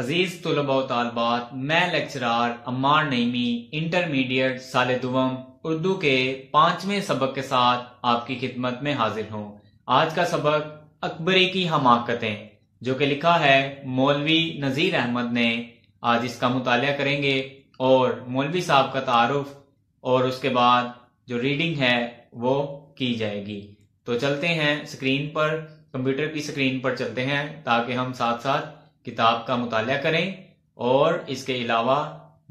अजीज तलबा तलबात मैं lecturer Ammar Naimi intermediate साल दुवम उर्दू के पांचवें सबक के साथ आपकी खिदमत में हाजिर हूँ आज का सबक अकबरी की हमाकतें जो कि लिखा है मौलवी नज़ीर अहमद ने आज इसका मुताल करेंगे और मौलवी साहब का तारफ और उसके बाद जो रीडिंग है वो की जाएगी तो चलते हैं स्क्रीन पर कंप्यूटर की स्क्रीन पर चलते हैं ताकि हम साथ साथ किताब का मुताल करें और इसके अलावा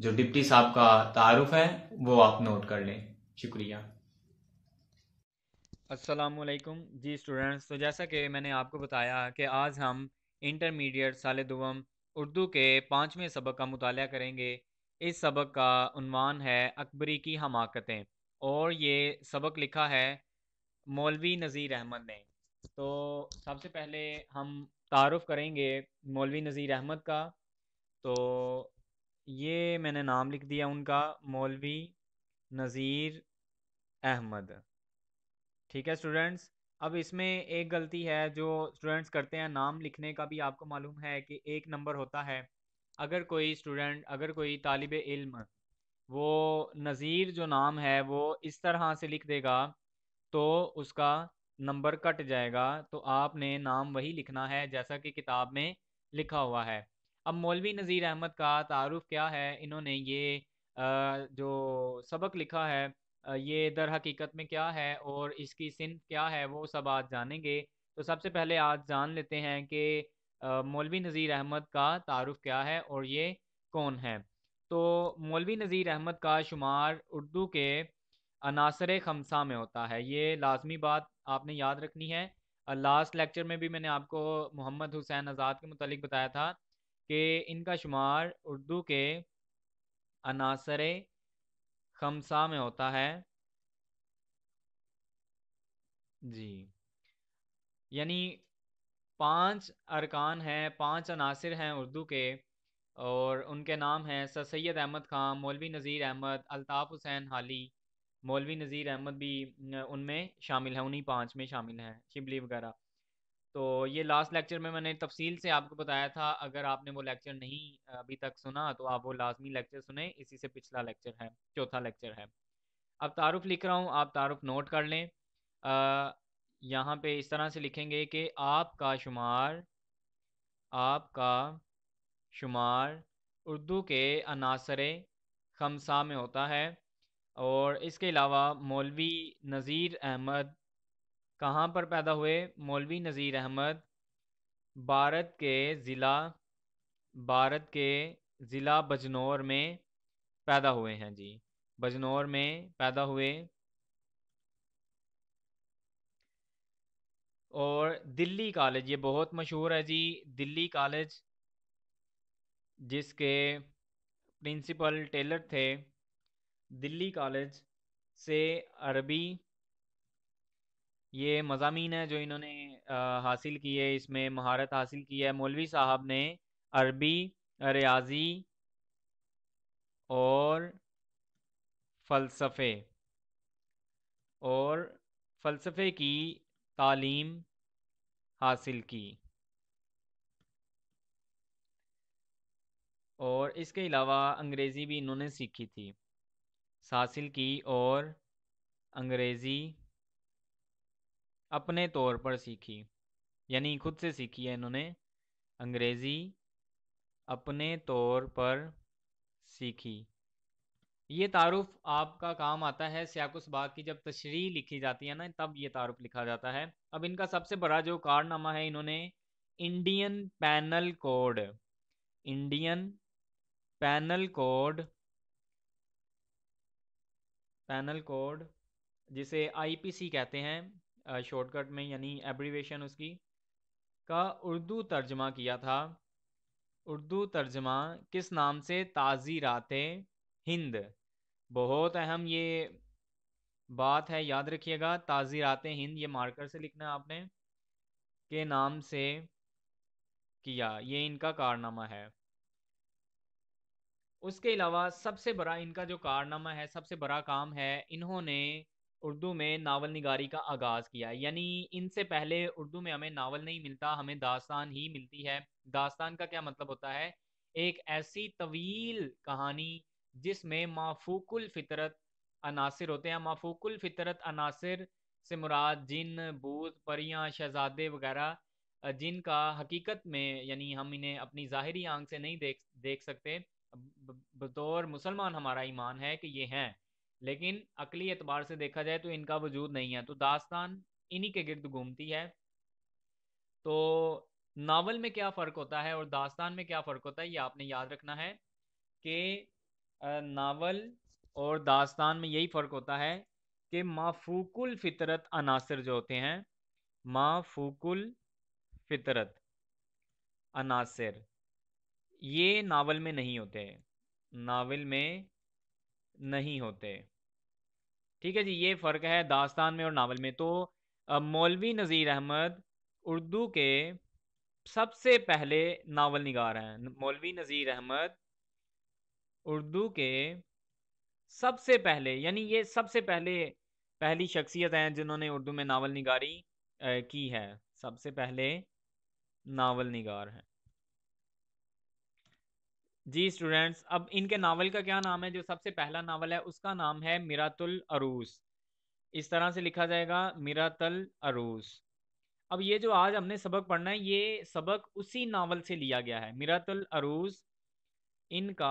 जो डिप्टी साहब का तारफ़ है वो आप नोट कर लें शुक्रिया असलकुम जी स्टूडेंट्स तो जैसा कि मैंने आपको बताया कि आज हम इंटरमीडिएट साल दुम उर्दू के पाँचवें सबक का मुताल करेंगे इस सबक का अनवान है अकबरी की हमाकतें और ये सबक लिखा है मौलवी नज़ीर अहमद ने तो सबसे पहले हम तारफ़ करेंगे मौलवी नज़ीर अहमद का तो ये मैंने नाम लिख दिया उनका मौलवी नज़ीर अहमद ठीक है स्टूडेंट्स अब इसमें एक गलती है जो स्टूडेंट्स करते हैं नाम लिखने का भी आपको मालूम है कि एक नंबर होता है अगर कोई स्टूडेंट अगर कोई तालब इल्म वो नज़ीर जो नाम है वो इस तरह से लिख देगा तो उसका नंबर कट जाएगा तो आपने नाम वही लिखना है जैसा कि किताब में लिखा हुआ है अब मौलवी नज़ीर अहमद का तारुफ क्या है इन्होंने ये जो सबक लिखा है ये दर हकीकत में क्या है और इसकी सिंफ क्या है वो सब आज जानेंगे तो सबसे पहले आज जान लेते हैं कि मौलवी नज़ीर अहमद का तारुफ क्या है और ये कौन है तो मौलवी नज़ीर अहमद का शुमार उर्दू के अनासर खमसा में होता है ये लाजमी बात आपने याद रखनी है लास्ट लेक्चर में भी मैंने आपको मोहम्मद हुसैन आज़ाद के मतलब बताया था कि इनका शुमार उर्दू के अनासर खमसा में होता है जी यानी पांच अरकान हैं पांच अनासर हैं उर्दू के और उनके नाम हैं सर सैद अहमद ख़ान मौलवी नज़ीर अहमद अलताफ़ हुसैन हाली मौलवी नज़ीर अहमद भी उनमें शामिल हैं उन्हीं पाँच में शामिल हैं शिबली वगैरह तो ये लास्ट लेक्चर में मैंने तफसील से आपको बताया था अगर आपने वो लेक्चर नहीं अभी तक सुना तो आप वो लाजमी लेक्चर सुने इसी से पिछला लेक्चर है चौथा लेक्चर है अब तारुफ लिख रहा हूँ आप तारुफ नोट कर लें यहाँ पे इस तरह से लिखेंगे कि आपका शुमार आपका शुमार उर्दू के अनासर खमसा में होता है और इसके अलावा मौलवी नज़ीर अहमद कहाँ पर पैदा हुए मौलवी नज़ीर अहमद भारत के ज़िला भारत के ज़िला बजनौर में पैदा हुए हैं जी बजनौर में पैदा हुए और दिल्ली कॉलेज ये बहुत मशहूर है जी दिल्ली कॉलेज जिसके प्रिंसिपल टेलर थे दिल्ली कॉलेज से अरबी ये मजामी है जो इन्होंने हासिल की है इसमें महारत हासिल की है मौलवी साहब ने अरबी रियाजी और फ़लसफ़े और फ़लसफ़े की तालीम हासिल की और इसके अलावा अंग्रेज़ी भी इन्होंने सीखी थी हासिल की और अंग्रेज़ी अपने तौर पर सीखी यानी खुद से सीखी है इन्होंने अंग्रेज़ी अपने तौर पर सीखी ये तारुफ आपका काम आता है सियाकुस बाग की जब तशरी लिखी जाती है ना तब ये तारुफ लिखा जाता है अब इनका सबसे बड़ा जो कारनामा है इन्होंने Indian penal code Indian penal code penal code जिसे आईपीसी कहते हैं शॉर्टकट में यानी एब्रीवेशन उसकी का उर्दू तर्जमा किया था उर्दू तर्जमा किस नाम से ताज़ी रातें हिंद बहुत अहम ये बात है याद रखिएगा ताज़ी रातें हिंद ये मार्कर से लिखना है आपने के नाम से किया ये इनका कारनामा है उसके अलावा सबसे बड़ा इनका जो कारनामा है सबसे बड़ा काम है इन्होंने उर्दू में नावल निगारी का आगाज़ किया यानी इनसे पहले उर्दू में हमें नावल नहीं मिलता हमें दास्तान ही मिलती है दास्तान का क्या मतलब होता है एक ऐसी तवील कहानी जिसमें माफूकुल फितरत अनासर होते हैं माफूकुल फितरत अनासर से मुराद जिन बूत परियां शहजादे वगैरह जिनका हकीकत में यानी हम इन्हें अपनी ज़ाहरी आंख से नहीं देख देख सकते बतौर मुसलमान हमारा ईमान है कि ये हैं लेकिन अकली एतबार से देखा जाए तो इनका वजूद नहीं है तो दास्तान इन्हीं के गिरद घूमती है तो नावल में क्या फ़र्क होता है और दास्तान में क्या फ़र्क होता है ये आपने याद रखना है कि नावल और दास्तान में यही फ़र्क होता है कि माफूकुल फितरत अनासर जो होते हैं माफूकुल फितरत अनासर ये नावल में नहीं होते नावल में नहीं होते ठीक है जी ये फ़र्क है दास्तान में और नावल में तो मौलवी नज़ीर अहमद उर्दू के सबसे पहले नावल निगार हैं मौलवी नज़ीर अहमद उर्दू के सबसे पहले यानी ये सबसे पहले पहली शख्सियत हैं जिन्होंने उर्दू में नावल निगारी की है सबसे पहले नावल निगार हैं जी स्टूडेंट्स अब इनके नावल का क्या नाम है जो सबसे पहला नावल है उसका नाम है मिरातुल अरूस इस तरह से लिखा जाएगा मिरातल अरूस अब ये जो आज हमने सबक पढ़ना है ये सबक उसी नावल से लिया गया है मिरातुल अरूस इनका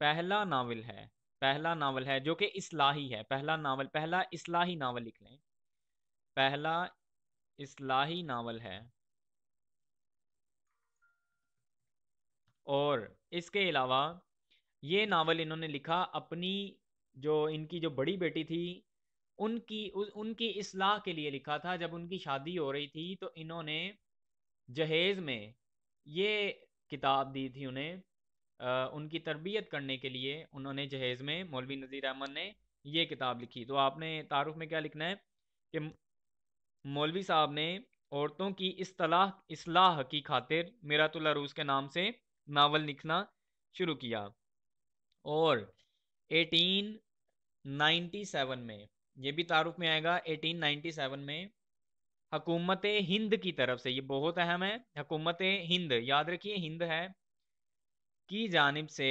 पहला नावल है पहला नावल है जो कि इसलाही है पहला नावल पहला इसलाही नावल लिख लें पहला इसलाही नावल है और इसके अलावा ये नावल इन्होंने लिखा अपनी जो इनकी जो बड़ी बेटी थी उनकी उ, उनकी इसलाह के लिए लिखा था जब उनकी शादी हो रही थी तो इन्होंने जहेज़ में ये किताब दी थी उन्हें आ, उनकी तरबियत करने के लिए उन्होंने जहेज़ में मौलवी नज़ीर अहमद ने ये किताब लिखी तो आपने तारुफ में क्या लिखना है कि मौलवी साहब ने औरतों की असलाह इसलाह की खातिर मेरा रूस के नाम से नावल लिखना शुरू किया और 1897 में ये भी तारुफ में आएगा 1897 में हकूमत हिंद की तरफ से ये बहुत अहम है हकूमत हिंद याद रखिए हिंद है की जानब से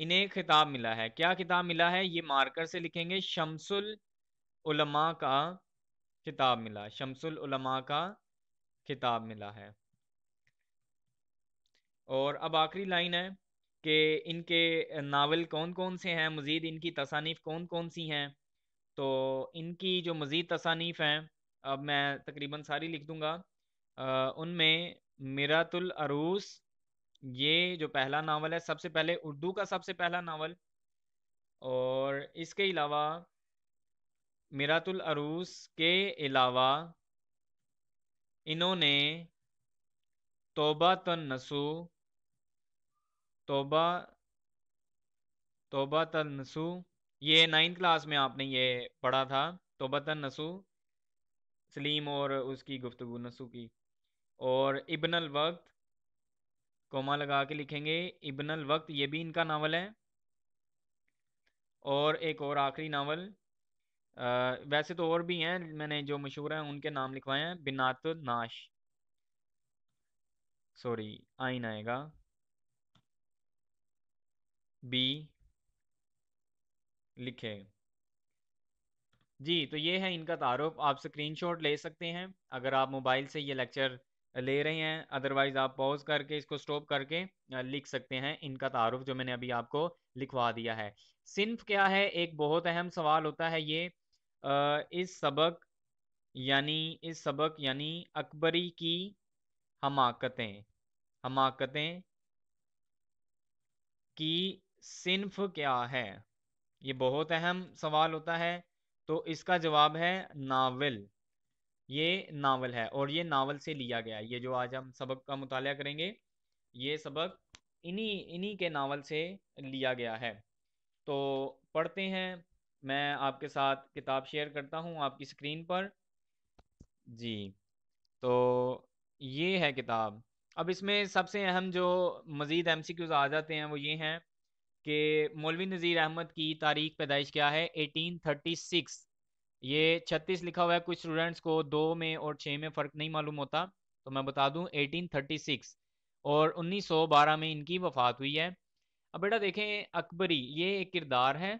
इन्हें खिताब मिला है क्या खिताब मिला है ये मार्कर से लिखेंगे शमसुल उलमा का खिताब मिला शमसुल उलमा का खिताब मिला है और अब आखिरी लाइन है कि इनके नावल कौन कौन से हैं मज़ीद इनकी तसानीफ़ कौन कौन सी हैं तो इनकी जो मज़ीद तसानीफ़ हैं अब मैं तकरीबन सारी लिख दूँगा उनमें मिरातुल अरूस ये जो पहला नावल है सबसे पहले उर्दू का सबसे पहला नावल और इसके अलावा मिरातुल अरूस के अलावा इन्होंने तोबा तन नसू तोबा तोबा तन नसू ये नाइन्थ क्लास में आपने ये पढ़ा था तोबा तन नसू सलीम और उसकी गुफ्तु नसू की और अल वक्त कोमा लगा के लिखेंगे अल वक्त ये भी इनका नावल है और एक और आखिरी नावल वैसे तो और भी हैं मैंने जो मशहूर हैं उनके नाम लिखवाए हैं बिनात नाश सॉरी आइन आएगा बी लिखे जी तो ये है इनका तारुफ आप स्क्रीनशॉट ले सकते हैं अगर आप मोबाइल से ये लेक्चर ले रहे हैं अदरवाइज़ आप पॉज करके इसको स्टॉप करके लिख सकते हैं इनका तारुफ जो मैंने अभी आपको लिखवा दिया है सिंफ क्या है एक बहुत अहम सवाल होता है ये इस सबक यानी इस सबक यानी अकबरी की हमाकतें हमाकतें की सिंफ क्या है ये बहुत अहम सवाल होता है तो इसका जवाब है नावल ये नावल है और ये नावल से लिया गया ये जो आज हम सबक का मुताल करेंगे ये सबक इन्हीं इन्हीं के नावल से लिया गया है तो पढ़ते हैं मैं आपके साथ किताब शेयर करता हूँ आपकी स्क्रीन पर जी तो ये है किताब अब इसमें सबसे अहम जो मज़ीद एम सी क्यूज़ आ जाते हैं वो ये हैं कि मौलवी नज़ीर अहमद की तारीख पैदाइश क्या है 1836 ये 36 लिखा हुआ है कुछ स्टूडेंट्स को दो में और छः में फ़र्क नहीं मालूम होता तो मैं बता दूं 1836 और 1912 में इनकी वफ़ात हुई है अब बेटा देखें अकबरी ये एक किरदार है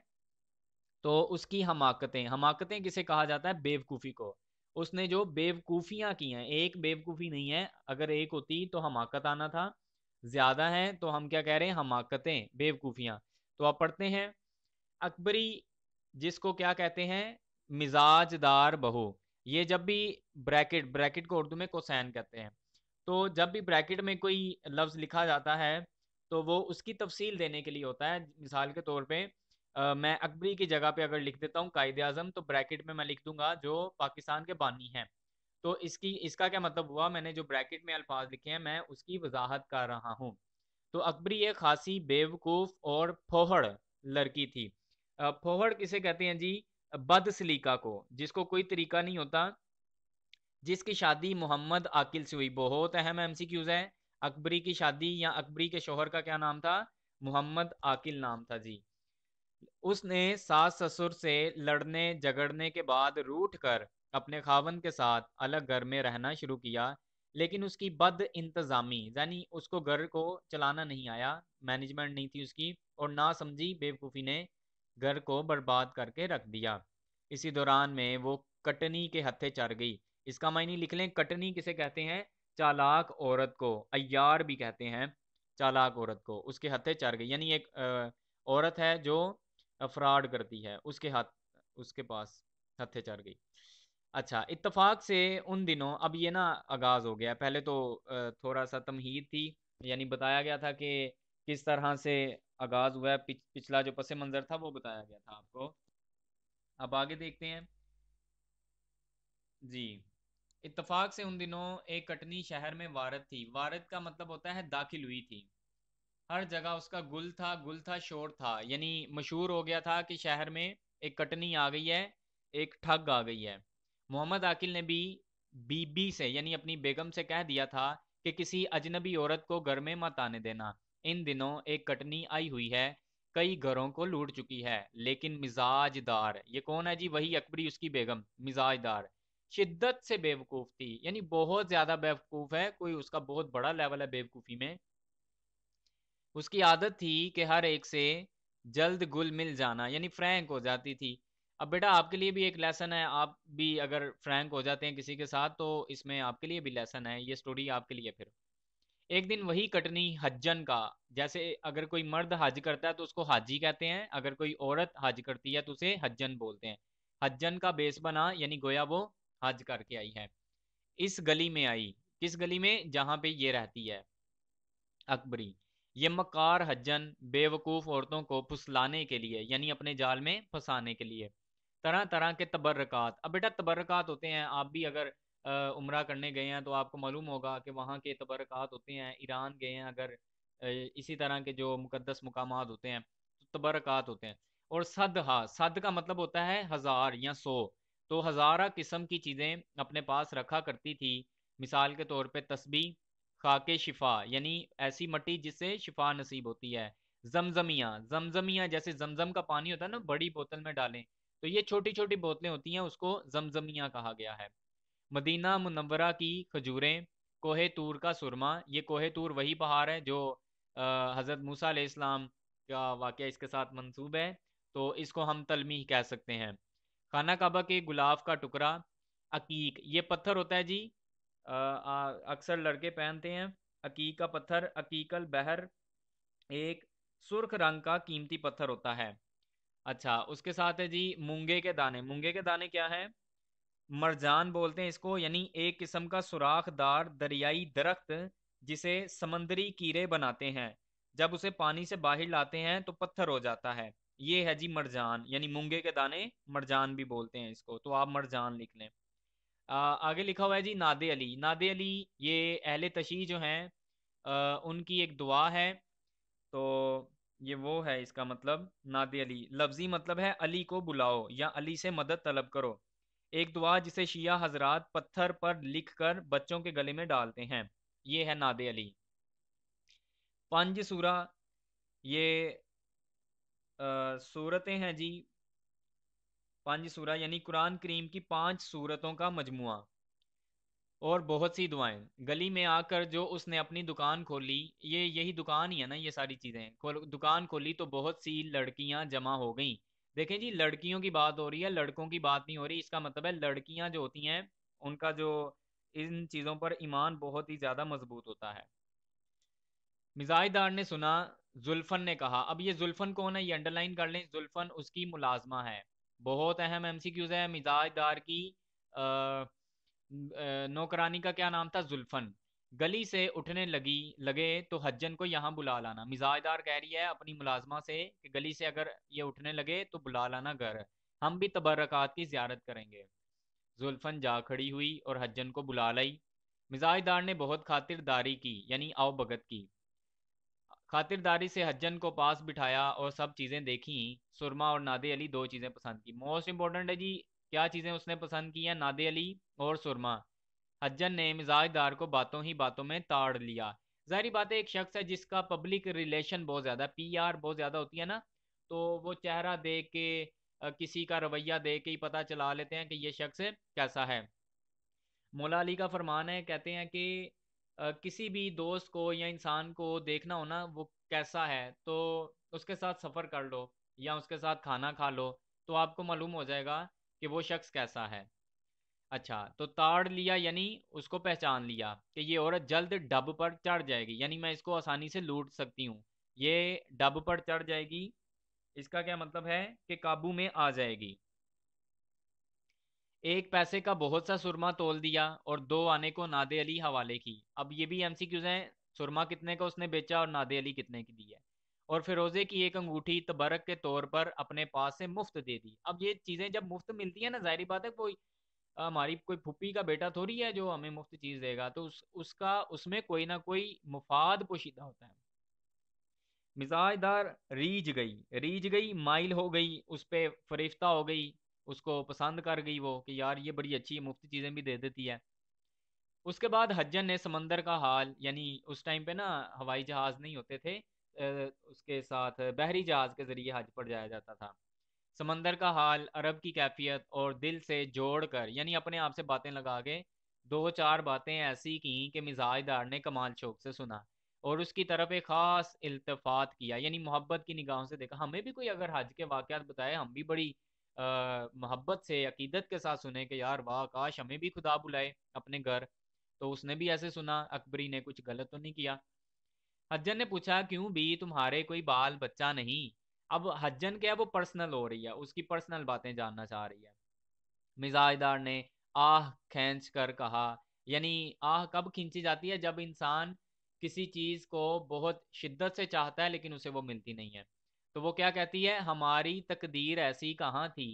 तो उसकी हमाकतें हमाकतें किसे कहा जाता है बेवकूफ़ी को उसने जो बेवकूफ़ियाँ की हैं एक बेवकूफ़ी नहीं है अगर एक होती तो हमाकत आना था ज़्यादा है तो हम क्या कह रहे हैं हमाकतें बेवकूफ़ियाँ तो आप पढ़ते हैं अकबरी जिसको क्या कहते हैं मिजाजदार बहू ये जब भी ब्रैकेट ब्रैकेट को उर्दू में कोसैन कहते हैं तो जब भी ब्रैकेट में कोई लफ्ज़ लिखा जाता है तो वो उसकी तफसील देने के लिए होता है मिसाल के तौर पर मैं अकबरी की जगह पे अगर लिख देता हूँ कायद अजम तो ब्रैकेट में मैं लिख दूंगा जो पाकिस्तान के बानी हैं तो इसकी इसका क्या मतलब हुआ मैंने जो ब्रैकेट में अल्फाज लिखे हैं मैं उसकी वजाहत कर रहा हूँ तो अकबरी एक खासी बेवकूफ़ और फोहड़ लड़की थी फोहड़ किसे कहते हैं जी बद सलीका को जिसको कोई तरीका नहीं होता जिसकी शादी मोहम्मद आकिल से हुई बहुत अहम एम सी क्यूज़ है अकबरी की शादी या अकबरी के शोहर का क्या नाम था मोहम्मद आकिल नाम था जी उसने सास ससुर से लड़ने झगड़ने के बाद रूठ कर अपने खावन के साथ अलग घर में रहना शुरू किया लेकिन उसकी बद इंतज़ामी यानी उसको घर को चलाना नहीं आया मैनेजमेंट नहीं थी उसकी और ना समझी बेवकूफ़ी ने घर को बर्बाद करके रख दिया इसी दौरान में वो कटनी के हत्थे चढ़ गई इसका मायने लिख लें कटनी किसे कहते हैं चालाक औरत को अयार भी कहते हैं चालाक औरत को उसके हत्थे चढ़ गई यानी एक औरत है जो फ्रॉड करती है उसके हाथ उसके पास हथे चढ़ गई अच्छा इत्तफाक से उन दिनों अब ये ना आगाज़ हो गया पहले तो थोड़ा सा तमहीद थी यानी बताया गया था कि किस तरह से आगाज़ हुआ है पिछ, पिछला जो पसे मंज़र था वो बताया गया था आपको अब आगे देखते हैं जी इत्तफाक से उन दिनों एक कटनी शहर में वारत थी वारत का मतलब होता है दाखिल हुई थी हर जगह उसका गुल था गुल था शोर था यानी मशहूर हो गया था कि शहर में एक कटनी आ गई है एक ठग आ गई है मोहम्मद आकिल ने भी बीबी से यानी अपनी बेगम से कह दिया था कि किसी अजनबी औरत को घर में मत आने देना इन दिनों एक कटनी आई हुई है कई घरों को लूट चुकी है लेकिन मिजाजदार ये कौन है जी वही अकबरी उसकी बेगम मिजाजदार शिद्दत से बेवकूफ़ थी यानी बहुत ज़्यादा बेवकूफ़ है कोई उसका बहुत बड़ा लेवल है बेवकूफ़ी में उसकी आदत थी कि हर एक से जल्द गुल मिल जाना यानी फ्रैंक हो जाती थी अब बेटा आपके लिए भी एक लेसन है आप भी अगर फ्रैंक हो जाते हैं किसी के साथ तो इसमें आपके लिए भी लेसन है ये स्टोरी आपके लिए फिर एक दिन वही कटनी हजन का जैसे अगर कोई मर्द हज करता है तो उसको हाजी कहते हैं अगर कोई औरत हज करती है तो उसे हजन बोलते हैं हजन का बेस बना यानी गोया वो हज करके आई है इस गली में आई किस गली में जहाँ पे ये रहती है अकबरी ये मकार हजन बेवकूफ़ औरतों को फुसलाने के लिए यानी अपने जाल में फंसाने के लिए तरह तरह के तबरक़ात अब बेटा तबरक़ात होते हैं आप भी अगर उम्र करने गए हैं तो आपको मालूम होगा कि वहाँ के तबरक़ात होते हैं ईरान गए हैं अगर इसी तरह के जो मुकदस मकाम होते हैं तो तबरक़ात होते हैं और सद हा सद का मतलब होता है हज़ार या सौ तो हज़ारा किस्म की चीज़ें अपने पास रखा करती थी मिसाल के तौर पर तस्बी खाके शिफा यानी ऐसी मट्टी जिससे शिफा नसीब होती है जमजमिया जमजमिया जैसे जमजम का पानी होता है ना बड़ी बोतल में डालें तो ये छोटी छोटी बोतलें होती हैं उसको जमजमिया कहा गया है मदीना मुनवरा की खजूरें कोहे तूर का सुरमा ये कोहे तूर वही पहाड़ है जो हज़रत मूसा इस्लाम का वाक़ इसके साथ मंसूब है तो इसको हम तलमी कह सकते हैं खाना काबा के गुलाब का टुकड़ा अकीक ये पत्थर होता है जी अक्सर लड़के पहनते हैं अकीक का पत्थर अकीकल बहर एक सुर्ख रंग का कीमती पत्थर होता है अच्छा उसके साथ है जी मूंगे के दाने मूंगे के दाने क्या है मरजान बोलते हैं इसको यानी एक किस्म का सुराखदार दरियाई दरख्त जिसे समंदरी कीड़े बनाते हैं जब उसे पानी से बाहर लाते हैं तो पत्थर हो जाता है ये है जी मरजान यानी मूंगे के दाने मरजान भी बोलते हैं इसको तो आप मरजान लिख लें आगे लिखा हुआ है जी नादे अली नादे अली ये अहले तशी जो हैं उनकी एक दुआ है तो ये वो है इसका मतलब नादे अली लफ्जी मतलब है अली को बुलाओ या अली से मदद तलब करो एक दुआ जिसे शिया हजरात पत्थर पर लिख कर बच्चों के गले में डालते हैं ये है नादे अली पंज सूरा ये सूरतें हैं जी पांच सूरा यानी कुरान करीम की पांच सूरतों का मजमु और बहुत सी दुआएं गली में आकर जो उसने अपनी दुकान खोली ये यही दुकान ही है ना ये सारी चीज़ें खोल दुकान खोली तो बहुत सी लड़कियां जमा हो गई देखें जी लड़कियों की बात हो रही है लड़कों की बात नहीं हो रही इसका मतलब है लड़कियां जो होती हैं उनका जो इन चीज़ों पर ईमान बहुत ही ज़्यादा मजबूत होता है मिजाजदार ने सुना जुल्फन ने कहा अब ये जुल्फन कौन है ये अंडरलाइन कर लें जुल्फन उसकी मुलाजमा है बहुत अहम एम सी क्यूज है मिजाज दार की आ, आ, नौकरानी का क्या नाम था जुल्फन गली से उठने लगी लगे तो हज्जन को यहाँ बुला लाना मिजाजदार कह रही है अपनी मुलाजमा से कि गली से अगर ये उठने लगे तो बुला लाना घर हम भी तबरकत की ज्यारत करेंगे जुल्फन जा खड़ी हुई और हज्जन को बुला लाई मिजाजदार ने बहुत खातिरदारी की यानी आओ भगत की खातिरदारी से हज्जन को पास बिठाया और सब चीज़ें देखी सुरमा और नादे अली दो चीज़ें पसंद की मोस्ट इंपॉर्टेंट है जी क्या चीज़ें उसने पसंद की हैं नादे अली और सुरमा हज्जन ने मिजाजदार को बातों ही बातों में ताड़ लिया जाहरी बात है एक शख्स है जिसका पब्लिक रिलेशन बहुत ज़्यादा पी आर बहुत ज़्यादा होती है ना तो वो चेहरा देख के किसी का रवैया देख के ही पता चला लेते हैं कि ये शख्स कैसा है मौला अली का फरमान है कहते हैं कि किसी भी दोस्त को या इंसान को देखना हो ना वो कैसा है तो उसके साथ सफ़र कर लो या उसके साथ खाना खा लो तो आपको मालूम हो जाएगा कि वो शख्स कैसा है अच्छा तो ताड़ लिया यानी उसको पहचान लिया कि ये औरत जल्द डब पर चढ़ जाएगी यानी मैं इसको आसानी से लूट सकती हूँ ये डब पर चढ़ जाएगी इसका क्या मतलब है कि काबू में आ जाएगी एक पैसे का बहुत सा सुरमा तोल दिया और दो आने को नादे अली हवाले की अब ये भी एमसीक्यूज हैं सुरमा कितने का उसने बेचा और नादे अली कितने की दी है और फिरोजे की एक अंगूठी तबरक के तौर पर अपने पास से मुफ्त दे दी अब ये चीज़ें जब मुफ्त मिलती है ना जाहिर बात है कोई हमारी कोई फुप्पी का बेटा थोड़ी है जो हमें मुफ्त चीज़ देगा तो उस उसका उसमें कोई ना कोई मुफाद पोशीदा होता है मिजाजदार रीझ गई रीझ गई माइल हो गई उस पर फरिश्ता हो गई उसको पसंद कर गई वो कि यार ये बड़ी अच्छी मुफ्त चीज़ें भी दे देती है उसके बाद हज्जन ने समंदर का हाल यानी उस टाइम पे ना हवाई जहाज़ नहीं होते थे उसके साथ बहरी जहाज़ के ज़रिए हज पर जाया जाता था समंदर का हाल अरब की कैफियत और दिल से जोड़ कर यानी अपने आप से बातें लगा के दो चार बातें ऐसी की कि मिजाजदार ने कमाल शौक से सुना और उसकी तरफ एक ख़ास इल्तफात किया यानी मोहब्बत की निगाहों से देखा हमें भी कोई अगर हज के वाक़ बताए हम भी बड़ी मोहब्बत से अकीदत के साथ सुने कि यार वाह काश हमें भी खुदा बुलाए अपने घर तो उसने भी ऐसे सुना अकबरी ने कुछ गलत तो नहीं किया हज्जन ने पूछा क्यों भी तुम्हारे कोई बाल बच्चा नहीं अब हज्जन क्या वो पर्सनल हो रही है उसकी पर्सनल बातें जानना चाह रही है मिजाजदार ने आह खींच कर कहा यानी आह कब खींची जाती है जब इंसान किसी चीज़ को बहुत शिद्दत से चाहता है लेकिन उसे वो मिलती नहीं है तो वो क्या कहती है हमारी तकदीर ऐसी कहाँ थी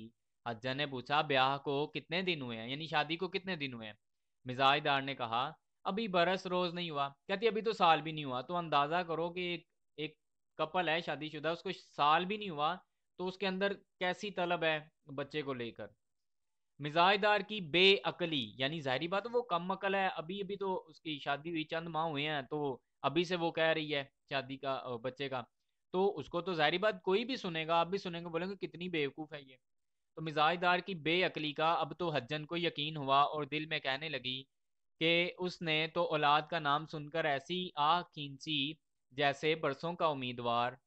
अज्जा ने पूछा ब्याह को कितने दिन हुए हैं यानी शादी को कितने दिन हुए हैं मिजाजदार ने कहा अभी बरस रोज नहीं हुआ कहती अभी तो साल भी नहीं हुआ तो अंदाजा करो कि एक एक कपल है शादीशुदा उसको साल भी नहीं हुआ तो उसके अंदर कैसी तलब है बच्चे को लेकर मिजाजदार की बेअकली यानी जाहरी बात वो कम अकल है अभी अभी तो उसकी शादी हुई चंद माह हुए हैं तो अभी से वो कह रही है शादी का बच्चे का तो उसको तो जाहिर बात कोई भी सुनेगा आप भी सुनेंगे बोलेंगे कितनी बेवकूफ़ है ये तो मिजाजदार की बेअकली का अब तो हजन को यकीन हुआ और दिल में कहने लगी कि उसने तो औलाद का नाम सुनकर ऐसी आह खींची जैसे बरसों का उम्मीदवार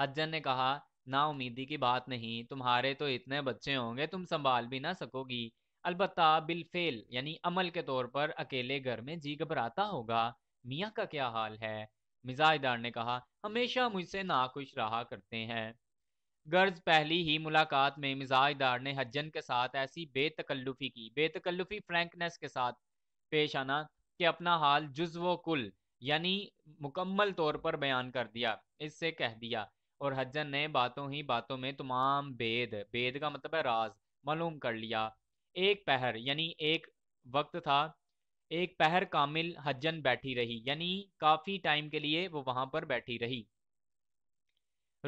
हजन ने कहा ना उम्मीदी की बात नहीं तुम्हारे तो इतने बच्चे होंगे तुम संभाल भी ना सकोगी अलबत् बिलफेल यानी अमल के तौर पर अकेले घर में जी घबराता होगा मियाँ का क्या हाल है मिजाजदार ने कहा हमेशा मुझसे नाखुश रहा करते हैं गर्ज पहली ही मुलाकात में मिजाजदार ने हजन के साथ ऐसी बेतकल्लुफी की बेतकल्लुफी फ्रेंकनेस के साथ पेश आना कि अपना हाल जुज्व कुल यानी मुकम्मल तौर पर बयान कर दिया इससे कह दिया और हजन ने बातों ही बातों में तमाम बेद बेद का मतलब है राज मालूम कर लिया एक पहर यानी एक वक्त था एक पहर कामिल हजन बैठी रही यानी काफ़ी टाइम के लिए वो वहाँ पर बैठी रही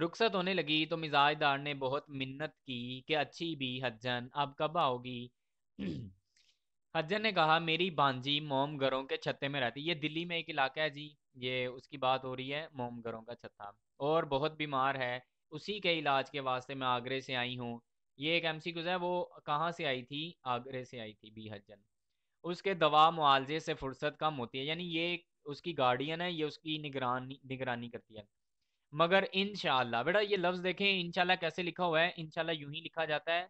रुखसत होने लगी तो मिजाजदार ने बहुत मिन्नत की कि अच्छी भी हजन अब कब आओगी हजन ने कहा मेरी भांजी मोम घरों के छत्ते में रहती ये दिल्ली में एक इलाका है जी ये उसकी बात हो रही है मोम घरों का छत्ता और बहुत बीमार है उसी के इलाज के वास्ते मैं आगरे से आई हूँ ये एक एम सी है वो कहाँ से आई थी आगरे से आई थी बी हजन उसके दवा मुआवजे से फुर्सत कम होती है यानी ये उसकी गार्डियन है ये उसकी निगरानी निगरानी करती है मगर इन बेटा ये लफ्ज़ देखें इन कैसे लिखा हुआ है इन यूं ही लिखा जाता है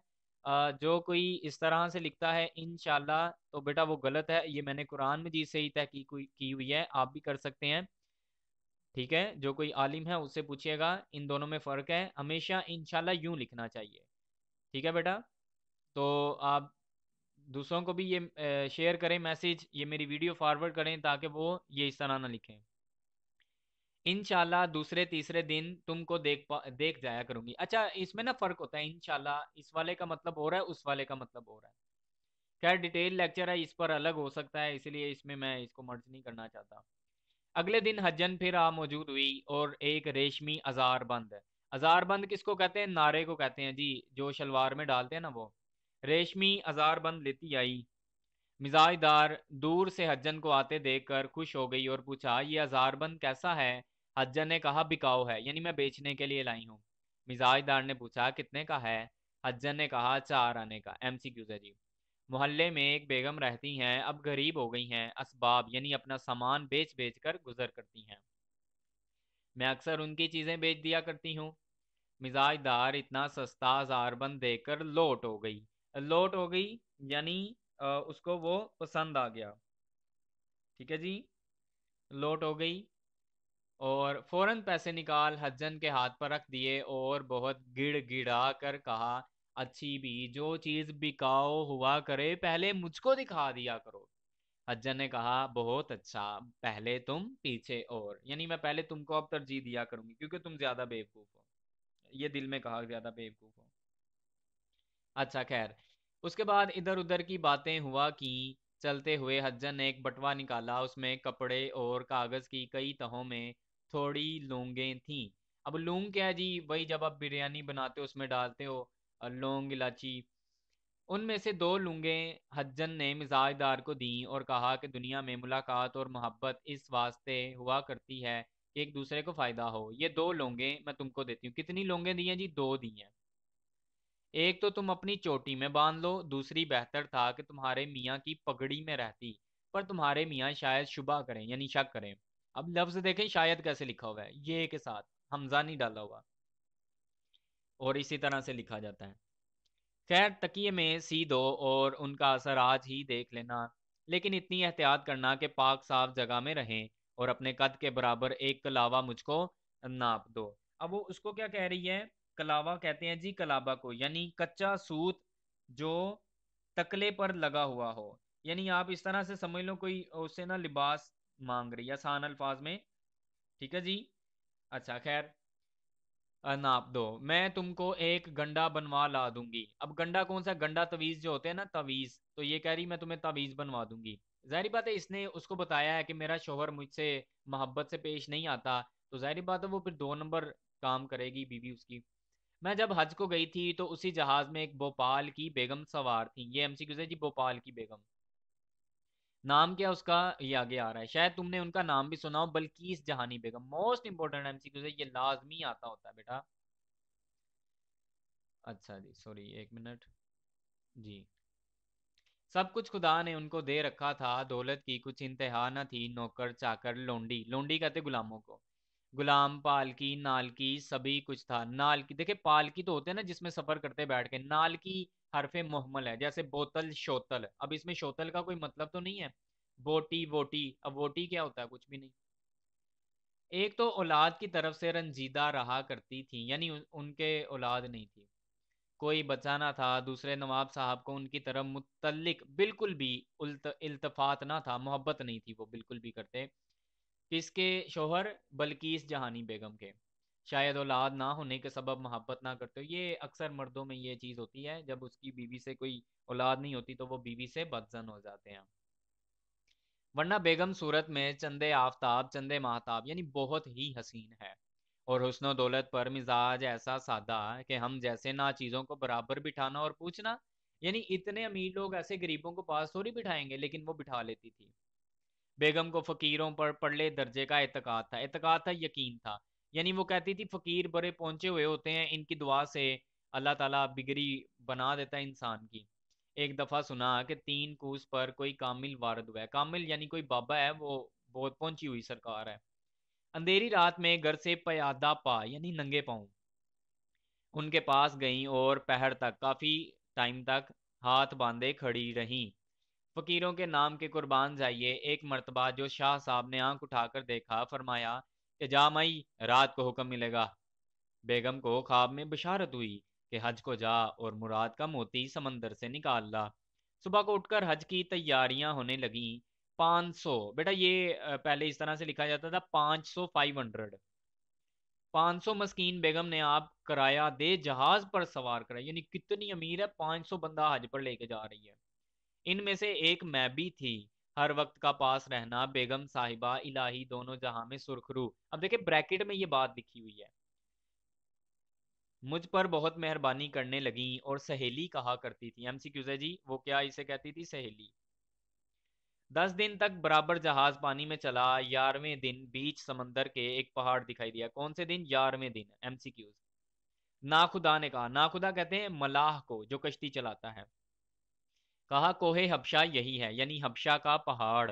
जो कोई इस तरह से लिखता है इन तो बेटा वो गलत है ये मैंने कुरान में से ही तहकीक की हुई है आप भी कर सकते हैं ठीक है जो कोई आलिम है उससे पूछिएगा इन दोनों में फ़र्क है हमेशा इन यूं लिखना चाहिए ठीक है बेटा तो आप दूसरों को भी ये शेयर करें मैसेज ये मेरी वीडियो फॉरवर्ड करें ताकि वो ये इस तरह ना लिखें इनशाला दूसरे तीसरे दिन तुमको देख देख जाया करूंगी अच्छा इसमें ना फ़र्क होता है इनशाला इस वाले का मतलब हो रहा है उस वाले का मतलब हो रहा है खैर डिटेल लेक्चर है इस पर अलग हो सकता है इसलिए इसमें मैं इसको मर्ज नहीं करना चाहता अगले दिन हजन फिर आ मौजूद हुई और एक रेशमी अजार बंद अजार बंद किसको कहते हैं नारे को कहते हैं जी जो शलवार में डालते हैं ना वो रेशमी अजारबंद लेती आई मिजाजदार दूर से हज्जन को आते देख कर खुश हो गई और पूछा ये अजारबंद कैसा है हज्जन ने कहा बिकाओ है यानी मैं बेचने के लिए लाई हूँ मिजाजदार ने पूछा कितने का है हज्जन ने कहा चार आने का एम सी क्यूज जी मोहल्ले में एक बेगम रहती हैं अब गरीब हो गई हैं असबाब यानी अपना सामान बेच बेच कर गुजर करती हैं मैं अक्सर उनकी चीज़ें बेच दिया करती हूँ मिजाजदार इतना सस्ता जारबंद देकर लोट हो गई लोट हो गई यानी उसको वो पसंद आ गया ठीक है जी लोट हो गई और फौरन पैसे निकाल हजन के हाथ पर रख दिए और बहुत गिड़ गिड़ा कर कहा अच्छी भी जो चीज बिकाओ हुआ करे पहले मुझको दिखा दिया करो हजन ने कहा बहुत अच्छा पहले तुम पीछे और यानी मैं पहले तुमको अब तरजीह दिया करूंगी क्योंकि तुम ज्यादा बेवकूफ हो ये दिल में कहा ज्यादा बेवकूफ हो अच्छा खैर उसके बाद इधर उधर की बातें हुआ कि चलते हुए हज्जन ने एक बटवा निकाला उसमें कपड़े और कागज़ की कई तहों में थोड़ी लोंगे थी अब लोंग क्या है जी वही जब आप बिरयानी बनाते हो उसमें डालते हो लौंग इलाची उनमें से दो लूंगे हज्जन ने मिजाजदार को दी और कहा कि दुनिया में मुलाकात और मोहब्बत इस वास्ते हुआ करती है कि एक दूसरे को फ़ायदा हो ये दो लोंगे मैं तुमको देती हूँ कितनी लोंगे दी हैं जी दो दी हैं एक तो तुम अपनी चोटी में बांध लो दूसरी बेहतर था कि तुम्हारे मियाँ की पगड़ी में रहती पर तुम्हारे मियाँ शायद शुबा करें यानी शक करें अब लफ्ज देखें शायद कैसे लिखा हुआ है ये के साथ हमजा नहीं डाला हुआ और इसी तरह से लिखा जाता है खैर तकिए में सी दो और उनका असर आज ही देख लेना लेकिन इतनी एहतियात करना कि पाक साफ जगह में रहें और अपने कद के बराबर एक कलावा मुझको नाप दो अब वो उसको क्या कह रही है कलावा कहते हैं जी कलाबा को यानी कच्चा सूत जो तकले पर लगा हुआ हो यानी आप इस तरह से समझ लो कोई उससे ना लिबास मांग रही है आसान अल्फाज में ठीक है जी अच्छा खैर नाप दो मैं तुमको एक गंडा बनवा ला दूंगी अब गंडा कौन सा गंडा तवीज़ जो होते हैं ना तवीज़ तो ये कह रही मैं तुम्हें तवीज़ बनवा दूंगी जहरी बात है इसने उसको बताया है कि मेरा शोहर मुझसे मोहब्बत से पेश नहीं आता तो जहरी बात है वो फिर दो नंबर काम करेगी बीवी उसकी मैं जब हज को गई थी तो उसी जहाज में एक भोपाल की बेगम सवार थी ये एमसीक्यूज है जी भोपाल की बेगम नाम क्या उसका ये आगे आ रहा है शायद तुमने उनका नाम भी सुना हो बल्कि इस जहानी बेगम मोस्ट इंपॉर्टेंट एमसीक्यूज है ये लाजमी आता होता है बेटा अच्छा जी सॉरी एक मिनट जी सब कुछ खुदा ने उनको दे रखा था दौलत की कुछ इंतहा न थी नौकर चाकर लोंडी लोंडी कहते गुलामों को गुलाम पालकी नालकी सभी कुछ था नालकी देखिए पालकी तो होते हैं ना जिसमें सफर करते बैठ के नालकी हरफे मोहमल है जैसे बोतल शोतल अब इसमें शोतल का कोई मतलब तो नहीं है बोटी वोटी अब वोटी क्या होता है कुछ भी नहीं एक तो औलाद की तरफ से रंजीदा रहा करती थी यानी उनके औलाद नहीं थी कोई बचाना ना था दूसरे नवाब साहब को उनकी तरफ मुतलिक बिल्कुल भी उल्त, इल्तफात ना था मोहब्बत नहीं थी वो बिल्कुल भी करते किसके शोहर बल्कीस जहानी बेगम के शायद औलाद ना होने के तो सबब मोहब्बत ना करते हो ये अक्सर मर्दों में ये चीज़ होती है जब उसकी बीवी से कोई औलाद नहीं होती तो वो बीवी से बदजन हो जाते हैं वरना बेगम सूरत में चंदे आफ्ताब चंदे महताब यानी बहुत ही हसीन है और हुसन दौलत पर मिजाज ऐसा सादा कि हम जैसे ना चीज़ों को बराबर बिठाना और पूछना यानी इतने अमीर लोग ऐसे गरीबों को पास थोड़ी बिठाएंगे लेकिन वो बिठा लेती थी बेगम को फकीरों पर पड़ले दर्जे का एतका था एतका था यकीन था यानी वो कहती थी फकीर बड़े पहुंचे हुए होते हैं इनकी दुआ से अल्लाह ताला बिगड़ी बना देता है इंसान की एक दफ़ा सुना कि तीन कोस पर कोई कामिल वारद हुआ है कामिल यानी कोई बाबा है वो बहुत पहुंची हुई सरकार है अंधेरी रात में घर से पयादा पा यानी नंगे पाऊँ उनके पास गई और पहर तक काफ़ी टाइम तक हाथ बांधे खड़ी रहीं फकीरों के नाम के कुर्बान जाइए एक मरतबा जो शाह साहब ने आंख उठाकर देखा फरमाया कि जा मई रात को हुक्म मिलेगा बेगम को ख्वाब में बशारत हुई कि हज को जा और मुराद का मोती समंदर से निकाल ला सुबह को उठकर हज की तैयारियां होने लगी पाँच सौ बेटा ये पहले इस तरह से लिखा जाता था पाँच सौ फाइव हंड्रेड पाँच सौ मस्किन बेगम ने आप किराया दे जहाज पर सवार कराया यानी कितनी अमीर है पाँच सौ बंदा हज पर लेके जा रही है इनमें से एक मैं भी थी हर वक्त का पास रहना बेगम साहिबा इलाही दोनों जहां में सुरखरू अब देखिए ब्रैकेट में ये बात लिखी हुई है मुझ पर बहुत मेहरबानी करने लगी और सहेली कहा करती थी एमसीक्यूज क्यूजे जी वो क्या इसे कहती थी सहेली दस दिन तक बराबर जहाज पानी में चला ग्यारहवें दिन बीच समंदर के एक पहाड़ दिखाई दिया कौन से दिन ग्यारहवें दिन क्यूज नाखुदा ने कहा नाखुदा कहते हैं मलाह को जो कश्ती चलाता है कहा कोहे हबशा यही है यानी हबशा का पहाड़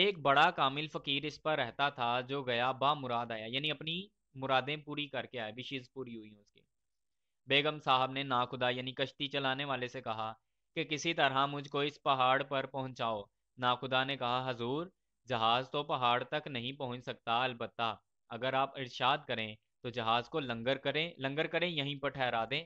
एक बड़ा कामिल फकीर इस पर रहता था जो गया बा मुराद आया यानी अपनी मुरादें पूरी करके आया विशेष पूरी हुई उसकी बेगम साहब ने नाखुदा यानी कश्ती चलाने वाले से कहा कि किसी तरह मुझको इस पहाड़ पर पहुंचाओ नाखुदा ने कहा हजूर जहाज तो पहाड़ तक नहीं पहुंच सकता अलबत्ता अगर आप इर्शाद करें तो जहाज को लंगर करें लंगर करें यहीं पर ठहरा दें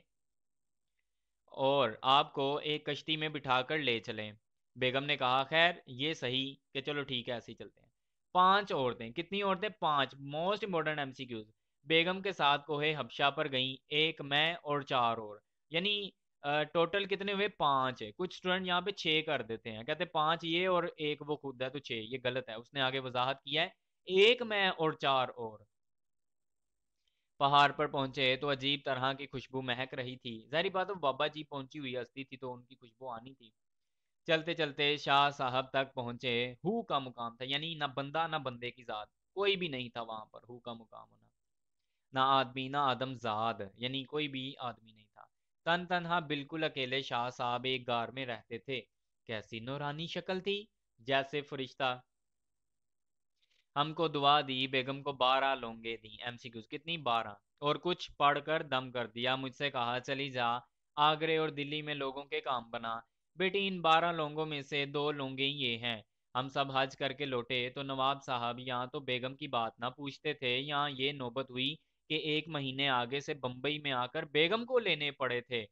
और आपको एक कश्ती में बिठाकर ले चलें बेगम ने कहा खैर ये सही कि चलो ठीक है ऐसे ही चलते हैं पांच औरतें कितनी औरतें पांच मोस्ट इंपॉर्टेंट एमसीक्यूज बेगम के साथ कोहे हबशा पर गईं एक मैं और चार और यानी टोटल कितने हुए पांच है कुछ स्टूडेंट यहाँ पे छः कर देते हैं कहते पांच ये और एक वो खुद है तो छः ये गलत है उसने आगे वजाहत किया है एक मैं और चार और पहाड़ पर पहुंचे तो अजीब तरह की खुशबू महक रही थी जहरी बात बाबा जी पहुंची हुई हस्ती थी तो उनकी खुशबू आनी थी चलते चलते शाह साहब तक पहुंचे हु का मुकाम था यानी ना बंदा ना बंदे की जात कोई भी नहीं था वहां पर हु का मुकाम होना ना आदमी ना आदम जाद यानी कोई भी आदमी नहीं था तन तनहा बिल्कुल अकेले शाह साहब एक गार में रहते थे कैसी नौरानी शक्ल थी जैसे फरिश्ता हमको दुआ दी बेगम को बारह लोंगे दी एमसीक्यूज कितनी बारह और कुछ पढ़कर दम कर दिया मुझसे कहा चली जा आगरे और दिल्ली में लोगों के काम बना बेटी इन बारह लोंगों में से दो लोंगे ये हैं हम सब हज करके लौटे तो नवाब साहब यहाँ तो बेगम की बात ना पूछते थे यहाँ ये नौबत हुई कि एक महीने आगे से बम्बई में आकर बेगम को लेने पड़े थे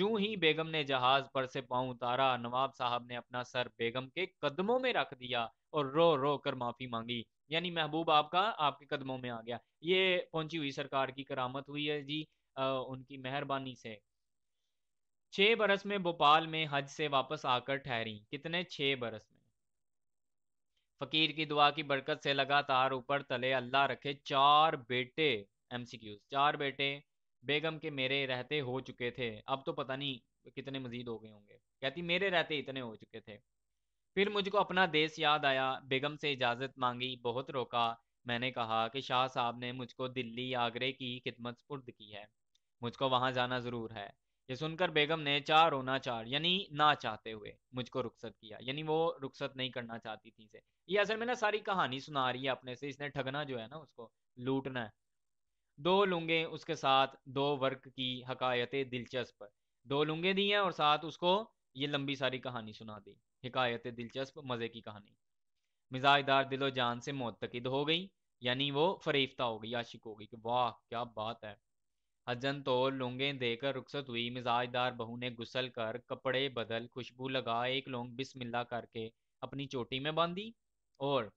जू ही बेगम ने जहाज पर से पांव उतारा नवाब साहब ने अपना सर बेगम के कदमों में रख दिया और रो रो कर माफी मांगी यानी महबूब आपका आपके कदमों में आ गया ये पहुंची हुई सरकार की करामत हुई है जी आ, उनकी मेहरबानी से छह बरस में भोपाल में हज से वापस आकर ठहरी कितने छह बरस में फकीर की दुआ की बरकत से लगातार ऊपर तले अल्लाह रखे चार बेटे एमसीक्यूज चार बेटे बेगम के मेरे रहते हो चुके थे अब तो पता नहीं कितने मजीद हो गए होंगे कहती मेरे रहते इतने हो चुके थे फिर मुझको अपना देश याद आया बेगम से इजाज़त मांगी बहुत रोका मैंने कहा कि शाह साहब ने मुझको दिल्ली आगरे की खिदमत स्पुर्द की है मुझको वहाँ जाना ज़रूर है ये सुनकर बेगम ने चार होना चार यानी ना चाहते हुए मुझको रुखसत किया यानी वो रुखसत नहीं करना चाहती थी इसे ये असल में ना सारी कहानी सुना रही है अपने से इसने ठगना जो है ना उसको लूटना है दो लूंगे उसके साथ दो वर्क की हकायतें दिलचस्प दो लूंगे दी हैं और साथ उसको ये लंबी सारी कहानी सुना दी हिकायत दिलचस्प मज़े की कहानी मिजाजदार दिलो जान से मोतकद हो गई यानी वो फरीफ्ता हो गई आशिक हो गई कि वाह क्या बात है हजन तो लोंगे देकर रुखसत हुई मिजाजदार बहू ने गुसल कर कपड़े बदल खुशबू लगा एक लोंग बिस्मिल्ला करके अपनी चोटी में बांधी और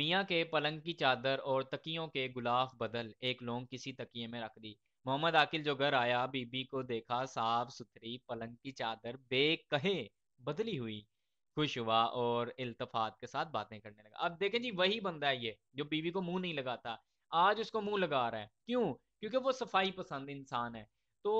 मियाँ के पलंग की चादर और तकियों के गुलाफ बदल एक लोंग किसी तकिए में रख दी मोहम्मद आकिल जो घर आया बीबी को देखा साफ सुथरी पलंग की चादर बे कहे बदली हुई खुश हुआ और इल्तफात के साथ बातें करने लगा अब देखें जी वही बंदा है ये जो बीवी को मुंह नहीं लगाता आज उसको मुंह लगा रहा है क्यों क्योंकि वो सफाई पसंद इंसान है तो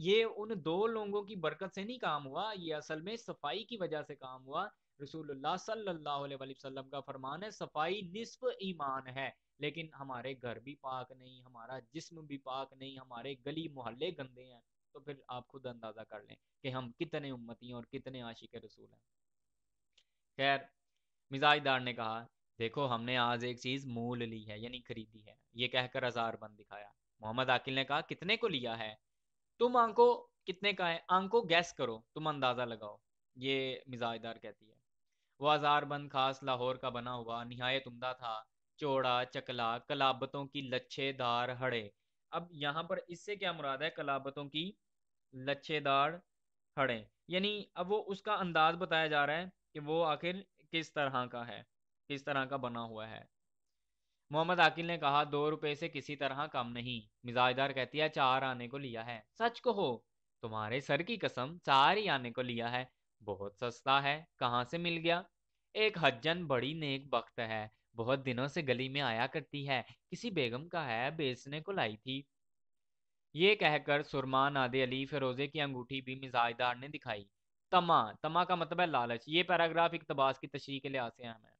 ये उन दो लोगों की बरकत से नहीं काम हुआ ये असल में सफाई की वजह से काम हुआ रसूलुल्लाह सल्लल्लाहु अलैहि वसल्लम का फरमान है सफाई निसफ ईमान है लेकिन हमारे घर भी पाक नहीं हमारा जिस्म भी पाक नहीं हमारे गली मोहल्ले गंदे हैं तो फिर आप खुद अंदाज़ा कर लें कि हम कितने उम्मती हैं और कितने आशिक रसूल हैं खैर मिजाजदार ने कहा देखो हमने आज एक चीज़ मोल ली है यानी खरीदी है ये कहकर बंद दिखाया मोहम्मद आकिल ने कहा कितने को लिया है तुम आंको कितने का है आंको गैस करो तुम अंदाज़ा लगाओ ये मिजाजदार कहती है वह बंद खास लाहौर का बना हुआ नहायत उमदा था चौड़ा चकला कलाबतों की लच्छेदार हड़े अब यहाँ पर इससे क्या मुराद है कलाबतों की लच्छेदार खड़े यानी अब वो उसका अंदाज बताया जा रहा है कि वो आखिर किस तरह का है किस तरह का बना हुआ है मोहम्मद आकिल ने कहा दो रुपए से किसी तरह कम नहीं मिजाजदार कहती है चार आने को लिया है सच कहो तुम्हारे सर की कसम चार ही आने को लिया है बहुत सस्ता है कहाँ से मिल गया एक हजन बड़ी नेक वक्त है बहुत दिनों से गली में आया करती है किसी बेगम का है बेचने को लाई थी ये कहकर सुरमा नादे अली फिरोजे की अंगूठी भी मिजाजदार ने दिखाई तमा तमा का मतलब है लालच ये पैराग्राफ इकतबास की तशरी के लिहाज से अहम है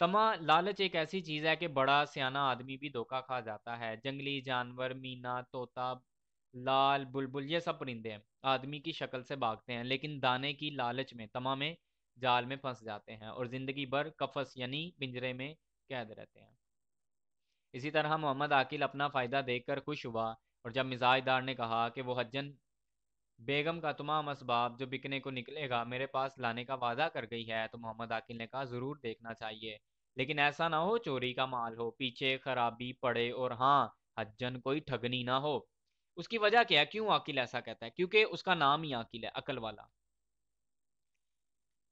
तमा लालच एक ऐसी चीज़ है कि बड़ा सियाना आदमी भी धोखा खा जाता है जंगली जानवर मीना तोता लाल बुलबुल ये सब परिंदे हैं आदमी की शक्ल से भागते हैं लेकिन दाने की लालच में तमा में जाल में फंस जाते हैं और ज़िंदगी भर कफस यानी पिंजरे में कैद रहते हैं इसी तरह मोहम्मद आकिल अपना फ़ायदा देखकर खुश हुआ और जब मिजाजदार ने कहा कि वो हजन बेगम का तमाम इसबाब जो बिकने को निकलेगा मेरे पास लाने का वादा कर गई है तो मोहम्मद आकिल ने कहा ज़रूर देखना चाहिए लेकिन ऐसा ना हो चोरी का माल हो पीछे खराबी पड़े और हाँ हजन कोई ठगनी ना हो उसकी वजह क्या है क्यों आकिल ऐसा कहता है क्योंकि उसका नाम ही आकिल है अकल वाला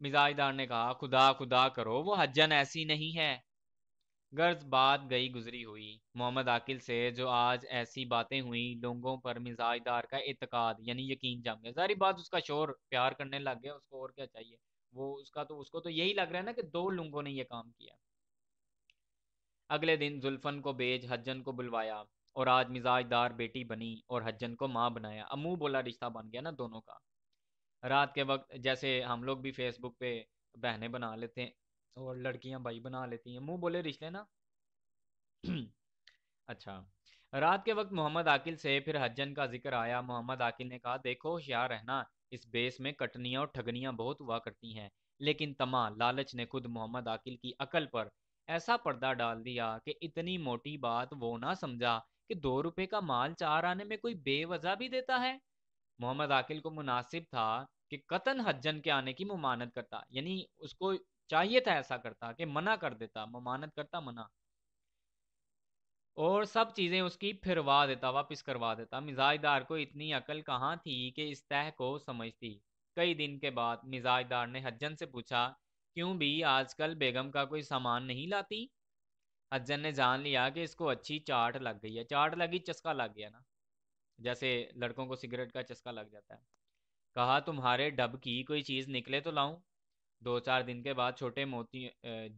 मिजाजदार ने कहा खुदा खुदा करो वो हजन ऐसी नहीं है गर्ज बात गई गुजरी हुई मोहम्मद आकिल से जो आज ऐसी बातें हुई लोगों पर मिजाजदार का इतकाद यानी यकीन जम गया सारी बात उसका शोर प्यार करने लग गया उसको और क्या चाहिए वो उसका तो उसको तो यही लग रहा है ना कि दो लोगों ने ये काम किया अगले दिन जुल्फन को बेज हज्जन को बुलवाया और आज मिजाजदार बेटी बनी और हज्जन को माँ बनाया अमू बोला रिश्ता बन गया ना दोनों का रात के वक्त जैसे हम लोग भी फेसबुक पे बहने बना लेते हैं और लड़कियां भाई बना लेती हैं मुंह बोले रिश्ते ना अच्छा रात के वक्त मोहम्मद आकिल से फिर हजन का जिक्र आया मोहम्मद आकिल ने कहा देखो होशियार रहना इस बेस में कटनियां और ठगनियां बहुत हुआ करती हैं लेकिन तमा लालच ने खुद मोहम्मद आकिल की अकल पर ऐसा पर्दा डाल दिया कि इतनी मोटी बात वो ना समझा कि दो रुपए का माल चार आने में कोई बेवजह भी देता है मोहम्मद आकिल को मुनासिब था कि कतन हजन के आने की ममानत करता यानी उसको चाहिए था ऐसा करता कि मना कर देता ममानत करता मना और सब चीज़ें उसकी फिरवा देता वापस करवा देता मिजाजदार को इतनी अकल कहाँ थी कि इस तह को समझती कई दिन के बाद मिजाजदार ने हज्जन से पूछा क्यों भी आजकल बेगम का कोई सामान नहीं लाती हज्जन ने जान लिया कि इसको अच्छी चाट लग गई है चाट लगी चस्का लग गया ना जैसे लड़कों को सिगरेट का चस्का लग जाता है कहा तुम्हारे डब की कोई चीज़ निकले तो लाऊं दो चार दिन के बाद छोटे मोती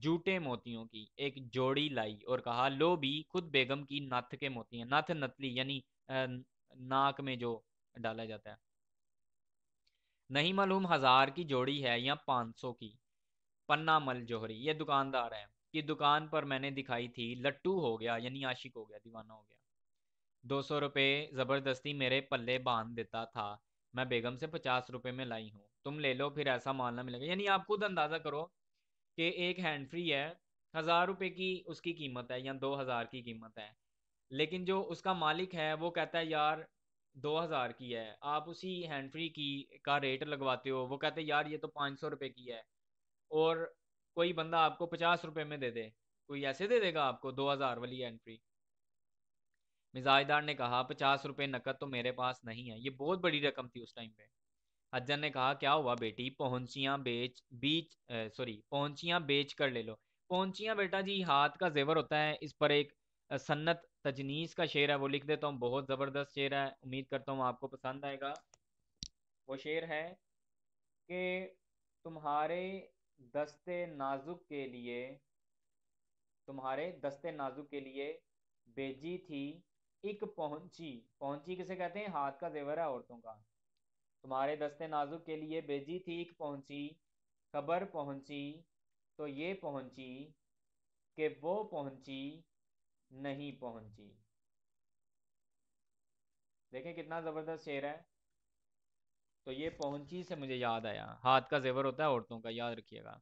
जूटे मोतियों की एक जोड़ी लाई और कहा लो भी खुद बेगम की नथ के मोती हैं नथ नतली यानी नाक में जो डाला जाता है नहीं मालूम हजार की जोड़ी है या पाँच सौ की पन्ना मल जोहरी ये दुकानदार है कि दुकान पर मैंने दिखाई थी लट्टू हो गया यानी आशिक हो गया दीवाना हो गया दो सौ रुपये ज़बरदस्ती मेरे पल्ले बांध देता था मैं बेगम से पचास रुपए में लाई हूँ तुम ले लो फिर ऐसा ना मिलेगा यानी आप खुद अंदाज़ा करो कि एक हैंड फ्री है हज़ार रुपये की उसकी कीमत है या दो हज़ार की कीमत है लेकिन जो उसका मालिक है वो कहता है यार दो हज़ार की है आप उसी हैंड फ्री की का रेट लगवाते हो वो कहते हैं यार ये तो पाँच सौ रुपये की है और कोई बंदा आपको पचास रुपये में दे दे कोई ऐसे दे देगा आपको दो हज़ार वाली हैंड फ्री मिजाजदार ने कहा पचास रुपये नकद तो मेरे पास नहीं है ये बहुत बड़ी रकम थी उस टाइम पे हजन ने कहा क्या हुआ बेटी पहुंचियाँ बेच बीच सॉरी पहुंचियाँ बेच कर ले लो पहुंचियाँ बेटा जी हाथ का जेवर होता है इस पर एक सन्नत तजनीस का शेर है वो लिख देता हूँ बहुत ज़बरदस्त शेर है उम्मीद करता हूँ आपको पसंद आएगा वो शेर है कि तुम्हारे दस्ते नाजुक के लिए तुम्हारे दस्ते नाजुक के लिए बेजी थी एक पहुंची पहुंची किसे कहते हैं हाथ का जेवर है औरतों का तुम्हारे दस्ते नाजुक के लिए भेजी थी एक पहुंची खबर पहुंची तो ये पहुंची कि वो पहुंची नहीं पहुंची देखें कितना ज़बरदस्त शेर है तो ये पहुंची से मुझे याद आया हाथ का जेवर होता है औरतों का याद रखिएगा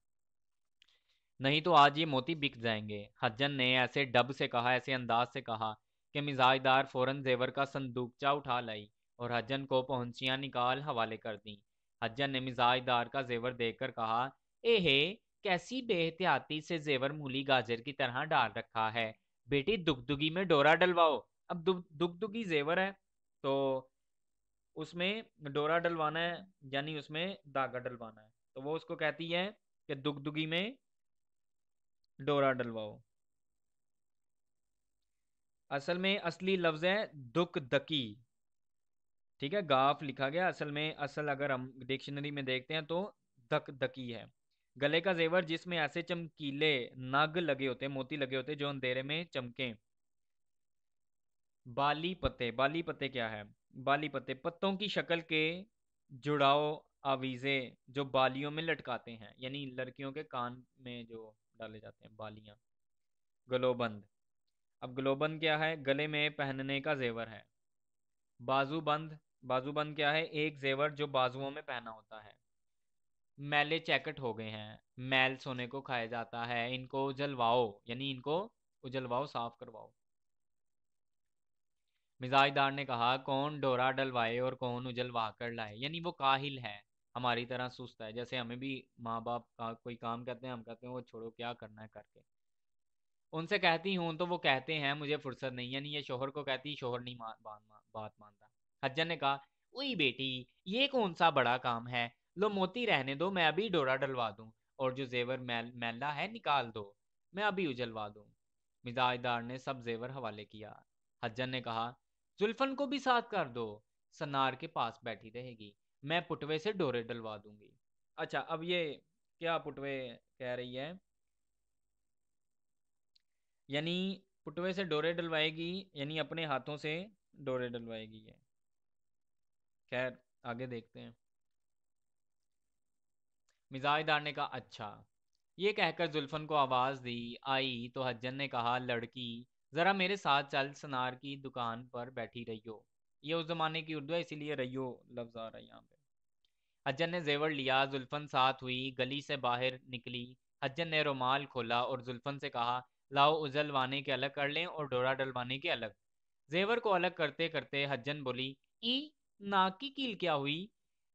नहीं तो आज ये मोती बिक जाएंगे हजन ने ऐसे डब से कहा ऐसे अंदाज से कहा के मिजाजदार फौरन जेवर का संदूकचा उठा लाई और हजन को पहुंचियां निकाल हवाले कर दी हजन ने मिजाजदार का जेवर देखकर कहा ए हे कैसी बेहतियाती से जेवर मूली गाजर की तरह डाल रखा है बेटी दुगदुगी में डोरा डलवाओ अब दुगदुगी जेवर है तो उसमें डोरा डलवाना है यानी उसमें धागा डलवाना है तो वो उसको कहती है कि दुगदुगी में डोरा डलवाओ असल में असली लफ्ज है दुख दकी ठीक है गाफ लिखा गया असल में असल अगर हम डिक्शनरी में देखते हैं तो दक दकी है गले का जेवर जिसमें ऐसे चमकीले नग लगे होते मोती लगे होते हैं जो अंधेरे में चमके बाली पत्ते बाली पत्ते क्या है बाली पत्ते पत्तों की शक्ल के जुड़ाव आवीजे जो बालियों में लटकाते हैं यानी लड़कियों के कान में जो डाले जाते हैं बालियां गलोबंद अब ग्लोबन क्या है गले में पहनने का जेवर है बाजूबंद बाजूबंद क्या है एक जेवर जो बाजुओं में पहना होता है मैले चैकट हो गए हैं मैल सोने को खाया जाता है इनको उजलवाओ यानी इनको उजलवाओ साफ करवाओ मिजाजदार ने कहा कौन डोरा डलवाए और कौन उजलवा कर लाए यानी वो काहिल है हमारी तरह सुस्त है जैसे हमें भी माँ बाप का कोई काम करते हैं हम कहते हैं वो छोड़ो क्या करना है करके उनसे कहती हूँ तो वो कहते हैं मुझे फुर्सत नहीं यानी ये शोहर को कहती शोहर नहीं मा, बा, मा, बात मानता हज्जन ने कहा उई बेटी ये कौन सा बड़ा काम है लो मोती रहने दो मैं अभी डोरा डलवा दूँ और जो जेवर मैल मैला है निकाल दो मैं अभी उजलवा दूँ मिजाजदार ने सब जेवर हवाले किया हज्जन ने कहा जुल्फन को भी साथ कर दो सनार के पास बैठी रहेगी मैं पुटवे से डोरे डलवा दूंगी अच्छा अब ये क्या पुटवे कह रही है यानी पुटवे से डोरे डलवाएगी यानी अपने हाथों से डोरे डलवाएगी ये खैर आगे देखते हैं मिजाजदार ने कहा अच्छा ये कहकर जुल्फन को आवाज़ दी आई तो हज्जन ने कहा लड़की ज़रा मेरे साथ चल सनार की दुकान पर बैठी रहियो ये उस ज़माने की उर्दू है इसीलिए रहियो लफ्ज आ रहा है यहाँ पे हज्जन ने जेवर लिया जुल्फन साथ हुई गली से बाहर निकली हज्जन ने रुमाल खोला और जुल्फन से कहा लाओ उजल के अलग कर लें और डोरा डलवाने के अलग जेवर को अलग करते करते हज्जन बोली ई ना की कील क्या हुई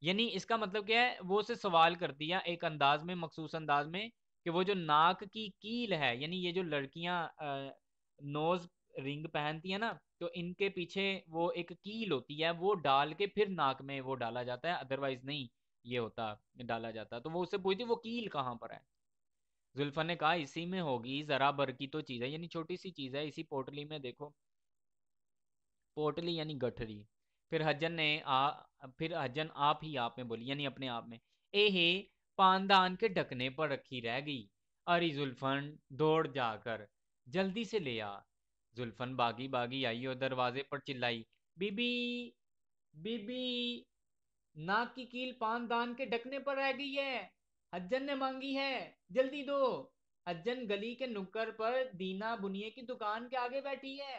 यानी इसका मतलब क्या है वो उसे सवाल कर दिया एक अंदाज में मखसूस अंदाज में कि वो जो नाक की कील है यानी ये जो लड़कियां नोज रिंग पहनती है ना तो इनके पीछे वो एक कील होती है वो डाल के फिर नाक में वो डाला जाता है अदरवाइज नहीं ये होता डाला जाता तो वो उससे पूछती वो कील कहाँ पर है जुल्फा ने कहा इसी में होगी जरा भर की तो चीज है यानी छोटी सी चीज है इसी पोटली में देखो पोटली यानी गठरी फिर हजन ने आ फिर हजन आप ही आप में बोली यानी अपने आप में ए हे पानदान के ढकने पर रखी रह गई अरे जुल्फन दौड़ जाकर जल्दी से ले आ जुल्फन बागी बागी आई और दरवाजे पर चिल्लाई बीबी बीबी नाक की कील पानदान के ढकने पर रह गई है अज्जन ने मांगी है जल्दी दो अज्जन गली के नुक्कर पर दीना बुनिए की दुकान के आगे बैठी है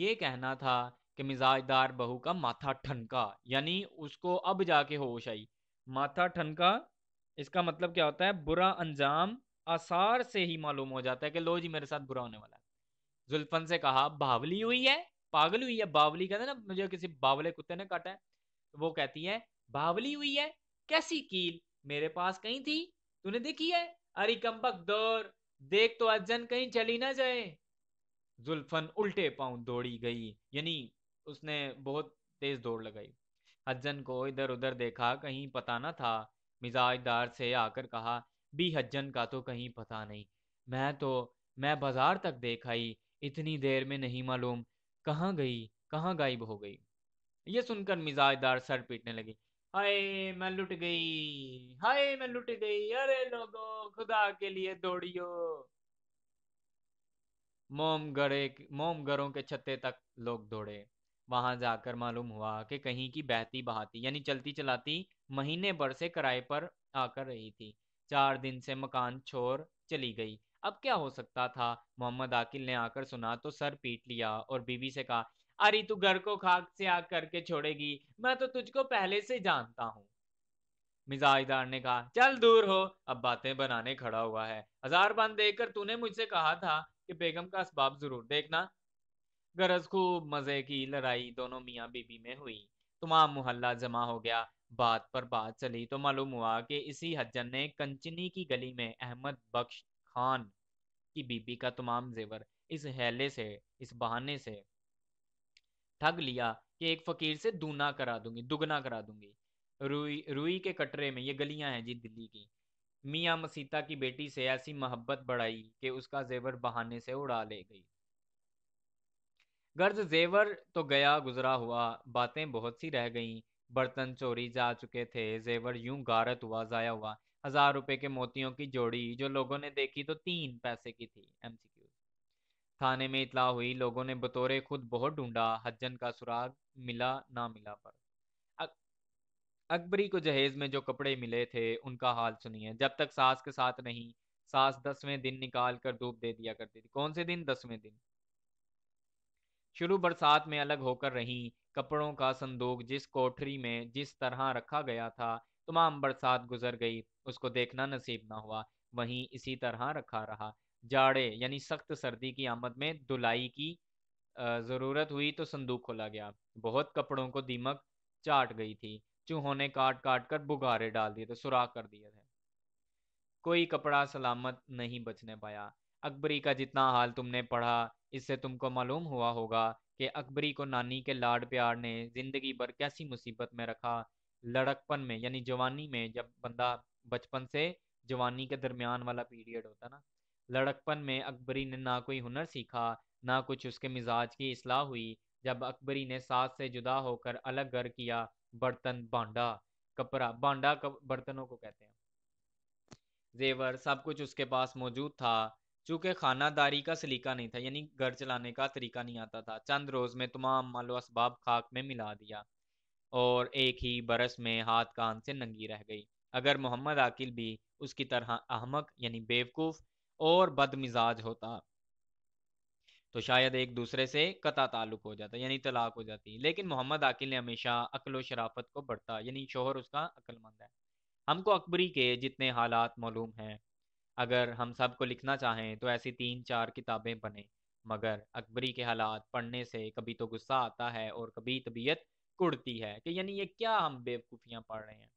ये कहना था कि मिजाजदार बहू का माथा ठनका यानी उसको अब जाके होश आई माथा ठनका इसका मतलब क्या होता है बुरा अंजाम आसार से ही मालूम हो जाता है कि लो जी मेरे साथ बुरा होने वाला है जुल्फन से कहा बावली हुई है पागल हुई है बावली कहते ना मुझे किसी बावले कुत्ते ने काटा है तो वो कहती है बावली हुई है कैसी कील मेरे पास कहीं थी तूने देखी है अरे कम्बक दौर देख तो अज्जन कहीं चली ना जाए जुल्फन उल्टे पांव दौड़ी गई यानी उसने बहुत तेज दौड़ लगाई हज्जन को इधर उधर देखा कहीं पता ना था मिजाजदार से आकर कहा भी हज्जन का तो कहीं पता नहीं मैं तो मैं बाजार तक देख आई इतनी देर में नहीं मालूम कहाँ गई कहाँ गायब हो गई ये सुनकर मिजाजदार सर पीटने लगी हाय मैं लुट गई हाय मैं लुट गई अरे लोगो खुदा के लिए दौड़ियो मोम गड़े मोम घरों के छत्ते तक लोग दौड़े वहां जाकर मालूम हुआ कि कहीं की बहती बहाती यानी चलती चलाती महीने भर से किराए पर आकर रही थी चार दिन से मकान छोड़ चली गई अब क्या हो सकता था मोहम्मद आकिल ने आकर सुना तो सर पीट लिया और बीवी से कहा अरे तू घर को खाक से आग करके छोड़ेगी मैं तो तुझको पहले से जानता हूँ मिजाजदार ने कहा चल दूर हो अब बातें बनाने खड़ा हुआ है हजार बंद देखकर तूने मुझसे कहा था कि बेगम का असबाब जरूर देखना गरज खूब मजे की लड़ाई दोनों मियाँ बीबी में हुई तमाम मोहल्ला जमा हो गया बात पर बात चली तो मालूम हुआ कि इसी हजन ने कंचनी की गली में अहमद बख्श खान की बीबी का तमाम जेवर इस हैले से इस बहाने से ठग लिया कि एक फकीर से दूना करा दूंगी दुगना करा दूंगी रुई रुई के कटरे में ये गलियां हैं जी दिल्ली की मियाँ मसीता की बेटी से ऐसी मोहब्बत बढ़ाई कि उसका जेवर बहाने से उड़ा ले गई गर्ज जेवर तो गया गुजरा हुआ बातें बहुत सी रह गईं बर्तन चोरी जा चुके थे जेवर यूं गारत हुआ जाया हुआ हजार रुपए के मोतियों की जोड़ी जो लोगों ने देखी तो तीन पैसे की थी एमसी थाने में इतला हुई लोगों ने बतौरे खुद बहुत ढूंढा हज्जन का सुराग मिला ना मिला पर अकबरी को जहेज में जो कपड़े मिले थे उनका हाल सुनिए जब तक सास के साथ नहीं सास दसवें दिन निकाल कर धूप दे दिया करती थी कौन से दिन दसवें दिन शुरू बरसात में अलग होकर रही कपड़ों का संदूक जिस कोठरी में जिस तरह रखा गया था तमाम बरसात गुजर गई उसको देखना नसीब ना हुआ वहीं इसी तरह रखा रहा जाड़े यानी सख्त सर्दी की आमद में धुलाई की ज़रूरत हुई तो संदूक खोला गया बहुत कपड़ों को दीमक चाट गई थी चूहों ने काट काट कर बुगारे डाल दिए थे सुराख कर दिए थे कोई कपड़ा सलामत नहीं बचने पाया अकबरी का जितना हाल तुमने पढ़ा इससे तुमको मालूम हुआ होगा कि अकबरी को नानी के लाड प्यार ने जिंदगी भर कैसी मुसीबत में रखा लड़कपन में यानी जवानी में जब बंदा बचपन से जवानी के दरमियान वाला पीरियड होता ना लड़कपन में अकबरी ने ना कोई हुनर सीखा ना कुछ उसके मिजाज की असलाह हुई जब अकबरी ने सास से जुदा होकर अलग घर किया बर्तन बांडा कपड़ा बांडा कप, बर्तनों को कहते हैं जेवर सब कुछ उसके पास मौजूद था चूंकि खानादारी का सलीका नहीं था यानी घर चलाने का तरीका नहीं आता था चंद रोज में तमाम मालो इसबाब खाक में मिला दिया और एक ही बरस में हाथ कान से नंगी रह गई अगर मोहम्मद आकिल भी उसकी तरह अहमक यानी बेवकूफ़ और बदमिजाज होता तो शायद एक दूसरे से कता ताल्लुक हो जाता यानी तलाक हो जाती लेकिन मोहम्मद आकिल ने हमेशा अकल शराफत को बढ़ता यानी शोहर उसका अक्लमंद है हमको अकबरी के जितने हालात मालूम हैं अगर हम सब को लिखना चाहें तो ऐसी तीन चार किताबें बने मगर अकबरी के हालात पढ़ने से कभी तो गुस्सा आता है और कभी तबीयत कुड़ती है कि यानी ये क्या हम बेवकूफ़ियाँ पढ़ रहे हैं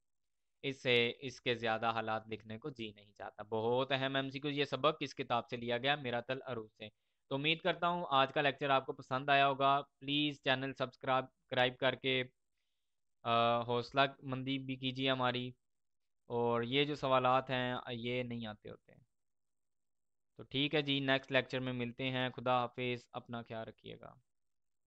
इससे इसके ज़्यादा हालात लिखने को जी नहीं चाहता बहुत अहम एम सी ये सबक किस किताब से लिया गया तल अरूज से तो उम्मीद करता हूँ आज का लेक्चर आपको पसंद आया होगा प्लीज़ चैनल सब्सक्राइब सब्सक्राइब करके हौसला मंदी भी कीजिए हमारी और ये जो सवालात हैं ये नहीं आते होते तो ठीक है जी नेक्स्ट लेक्चर में मिलते हैं खुदा हाफिज़ अपना ख्याल रखिएगा